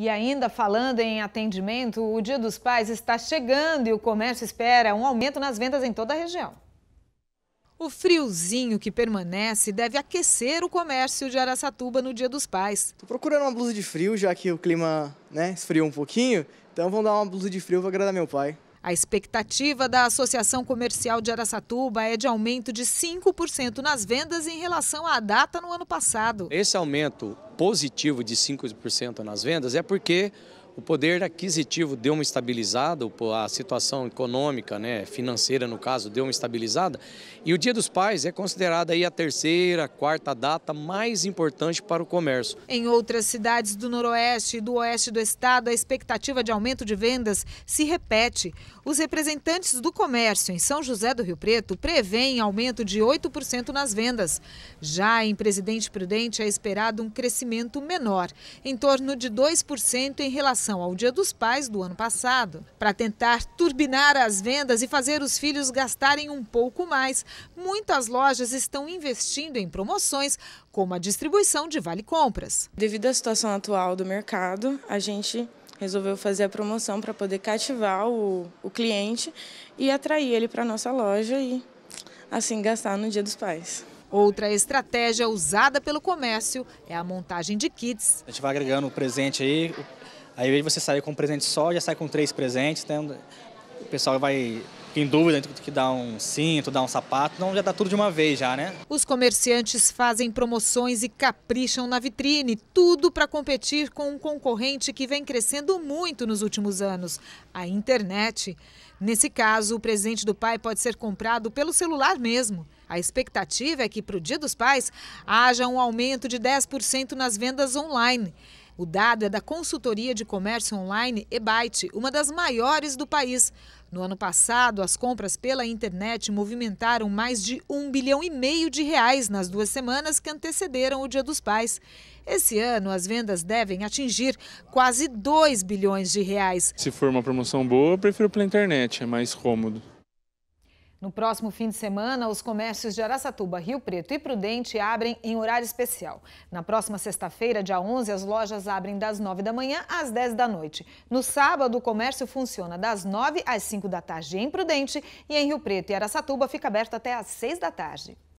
E ainda falando em atendimento, o Dia dos Pais está chegando e o comércio espera um aumento nas vendas em toda a região. O friozinho que permanece deve aquecer o comércio de Araçatuba no Dia dos Pais. Estou procurando uma blusa de frio, já que o clima né, esfriou um pouquinho, então vamos dar uma blusa de frio para agradar meu pai. A expectativa da Associação Comercial de Araçatuba é de aumento de 5% nas vendas em relação à data no ano passado. Esse aumento positivo de 5% nas vendas é porque o poder aquisitivo deu uma estabilizada, a situação econômica, né, financeira no caso, deu uma estabilizada. E o Dia dos Pais é considerada aí a terceira, quarta data mais importante para o comércio. Em outras cidades do Noroeste e do Oeste do Estado, a expectativa de aumento de vendas se repete. Os representantes do comércio em São José do Rio Preto prevêem aumento de 8% nas vendas. Já em Presidente Prudente é esperado um crescimento menor, em torno de 2% em relação relação ao Dia dos Pais do ano passado. Para tentar turbinar as vendas e fazer os filhos gastarem um pouco mais, muitas lojas estão investindo em promoções, como a distribuição de vale-compras. Devido à situação atual do mercado, a gente resolveu fazer a promoção para poder cativar o, o cliente e atrair ele para a nossa loja e assim gastar no Dia dos Pais. Outra estratégia usada pelo comércio é a montagem de kits. A gente vai agregando o presente aí, Aí, ao invés de você sair com um presente só, já sai com três presentes. Né? O pessoal vai em dúvida entre que dá um cinto, dá um sapato, não já dá tudo de uma vez já, né? Os comerciantes fazem promoções e capricham na vitrine, tudo para competir com um concorrente que vem crescendo muito nos últimos anos, a internet. Nesse caso, o presente do pai pode ser comprado pelo celular mesmo. A expectativa é que para o Dia dos Pais haja um aumento de 10% nas vendas online. O dado é da consultoria de comércio online Ebyte, uma das maiores do país. No ano passado, as compras pela internet movimentaram mais de um bilhão e meio de reais nas duas semanas que antecederam o Dia dos Pais. Esse ano, as vendas devem atingir quase 2 bilhões de reais. Se for uma promoção boa, eu prefiro pela internet, é mais cômodo. No próximo fim de semana, os comércios de Araçatuba, Rio Preto e Prudente abrem em horário especial. Na próxima sexta-feira, dia 11, as lojas abrem das 9 da manhã às 10 da noite. No sábado, o comércio funciona das 9 às 5 da tarde em Prudente e em Rio Preto e Araçatuba fica aberto até às 6 da tarde.